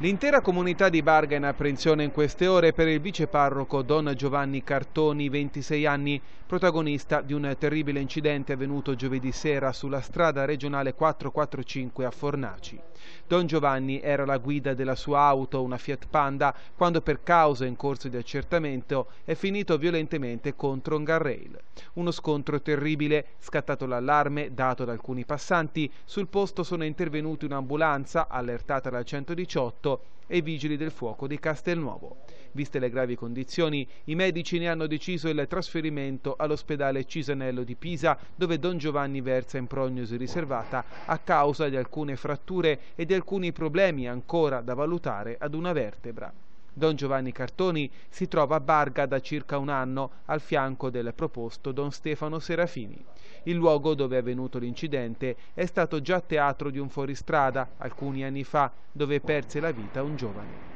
L'intera comunità di Barga è in apprensione in queste ore per il viceparroco Don Giovanni Cartoni, 26 anni, protagonista di un terribile incidente avvenuto giovedì sera sulla strada regionale 445 a Fornaci. Don Giovanni era alla guida della sua auto, una Fiat Panda, quando per causa in corso di accertamento è finito violentemente contro un garrail. Uno scontro terribile, scattato l'allarme dato da alcuni passanti, sul posto sono intervenuti un'ambulanza allertata dal 118 Porto e i vigili del fuoco di Castelnuovo. Viste le gravi condizioni, i medici ne hanno deciso il trasferimento all'ospedale Cisanello di Pisa, dove Don Giovanni versa in prognosi riservata a causa di alcune fratture e di alcuni problemi ancora da valutare ad una vertebra. Don Giovanni Cartoni si trova a Barga da circa un anno al fianco del proposto Don Stefano Serafini. Il luogo dove è avvenuto l'incidente è stato già teatro di un fuoristrada alcuni anni fa dove perse la vita un giovane.